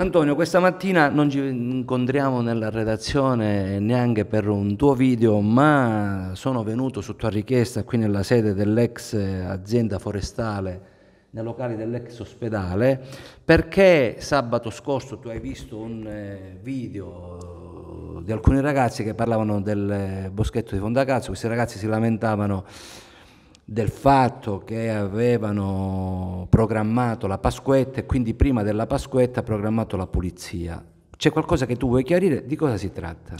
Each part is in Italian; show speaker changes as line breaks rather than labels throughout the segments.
Antonio, questa mattina non ci incontriamo nella redazione neanche per un tuo video, ma sono venuto su tua richiesta qui nella sede dell'ex azienda forestale, nei locali dell'ex ospedale, perché sabato scorso tu hai visto un eh, video di alcuni ragazzi che parlavano del eh, boschetto di Fondacazzo, questi ragazzi si lamentavano del fatto che avevano programmato la Pasquetta e quindi prima della Pasquetta programmato la pulizia. C'è qualcosa che tu vuoi chiarire? Di cosa si tratta?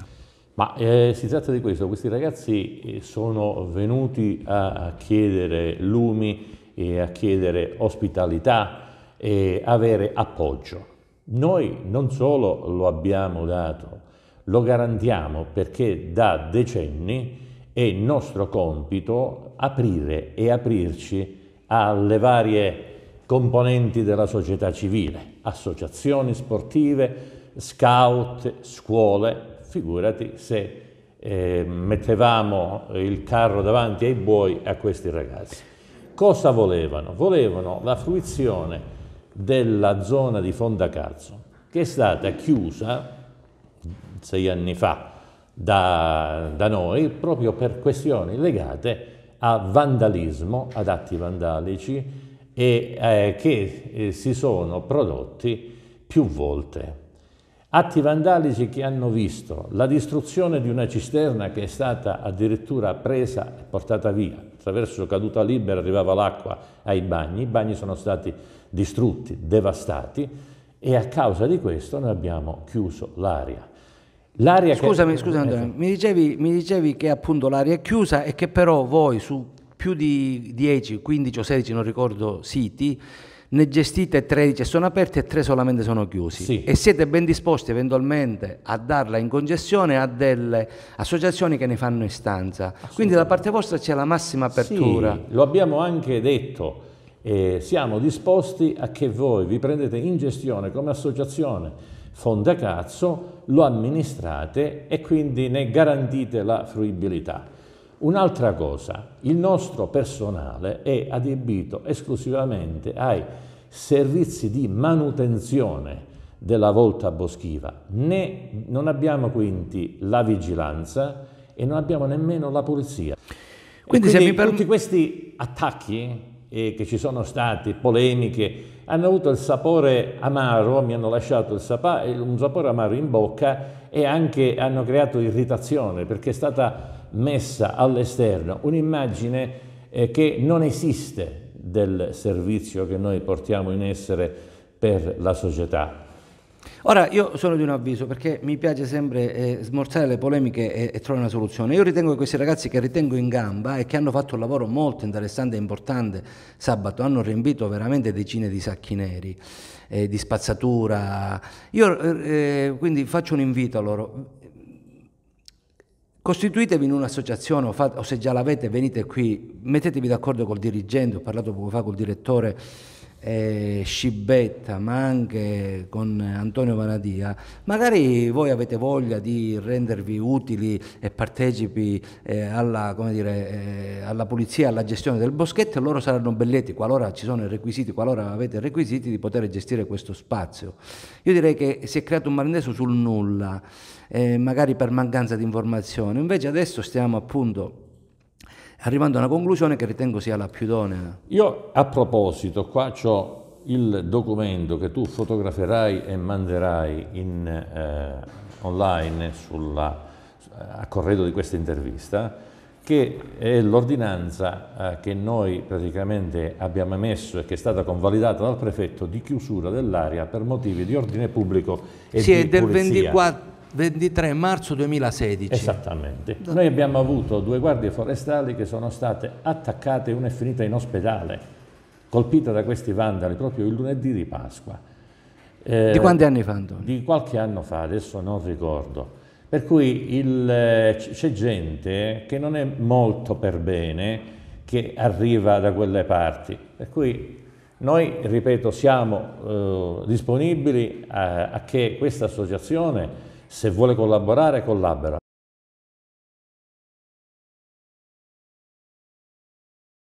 Ma eh, si tratta di questo, questi ragazzi eh, sono venuti a chiedere lumi e a chiedere ospitalità e avere appoggio. Noi non solo lo abbiamo dato, lo garantiamo perché da decenni è il nostro compito aprire e aprirci alle varie componenti della società civile, associazioni sportive, scout, scuole, figurati se eh, mettevamo il carro davanti ai buoi a questi ragazzi. Cosa volevano? Volevano la fruizione della zona di Fondacazzo, che è stata chiusa sei anni fa da, da noi proprio per questioni legate a vandalismo, ad atti vandalici e eh, che eh, si sono prodotti più volte. Atti vandalici che hanno visto la distruzione di una cisterna che è stata addirittura presa e portata via, attraverso caduta libera arrivava l'acqua ai bagni, i bagni sono stati distrutti, devastati e a causa di questo noi abbiamo chiuso l'aria. L'aria scusami, che... scusami eh, Antonio,
mi dicevi, mi dicevi, che appunto l'aria è chiusa e che però voi su più di 10, 15 o 16, non ricordo, siti, ne gestite 13 sono aperti e 3 solamente sono chiusi sì. e siete ben disposti eventualmente a darla in concessione a delle associazioni che ne fanno istanza. Quindi da parte vostra c'è la massima apertura.
Sì, lo abbiamo anche detto, eh, siamo disposti a che voi vi prendete in gestione come associazione fonda cazzo, lo amministrate e quindi ne garantite la fruibilità. Un'altra cosa, il nostro personale è adibito esclusivamente ai servizi di manutenzione della volta boschiva. Né, non abbiamo quindi la vigilanza e non abbiamo nemmeno la polizia. Quindi, quindi per... tutti questi attacchi eh, che ci sono stati, polemiche, hanno avuto il sapore amaro, mi hanno lasciato sapa, un sapore amaro in bocca e anche hanno creato irritazione perché è stata messa all'esterno un'immagine eh, che non esiste del servizio che noi portiamo in essere per la società.
Ora, io sono di un avviso perché mi piace sempre eh, smorzare le polemiche e, e, trovare una soluzione. Io ritengo che questi ragazzi che ritengo in gamba e che hanno fatto un lavoro molto interessante e importante sabato, hanno riempito veramente decine di sacchi neri, eh, di spazzatura. Io eh, eh quindi faccio un invito a loro. Costituitevi in un'associazione o, o se già l'avete venite qui, mettetevi d'accordo col dirigente, ho parlato poco fa col direttore eh, Scibetta, ma anche con Antonio Vanadia, magari voi avete voglia di rendervi utili e partecipi eh, alla, dire, eh, alla, polizia, alla gestione del boschetto e loro saranno belletti, qualora ci sono i requisiti, qualora avete i requisiti di poter gestire questo spazio. Io direi che si è creato un malinteso sul nulla, eh, magari per mancanza di informazione, invece adesso stiamo appunto arrivando a una conclusione che ritengo sia la più idonea.
Io a proposito, qua ho il documento che tu fotograferai e manderai in, eh, online sulla, a corredo di questa intervista, che è l'ordinanza eh, che noi praticamente abbiamo emesso e che è stata convalidata dal prefetto di chiusura dell'area per motivi di ordine pubblico e sì, di è del pulizia. 24 23 marzo 2016. Esattamente. Noi abbiamo avuto due guardie forestali che sono state attaccate, una è finita in ospedale, colpita da questi vandali proprio il lunedì di Pasqua. Eh, di quanti anni fa Antonio? Di qualche anno fa, adesso non ricordo. Per cui eh, c'è gente che non è molto per bene che arriva da quelle parti. Per cui noi, ripeto, siamo eh, disponibili a,
a che questa associazione se vuole collaborare collabora,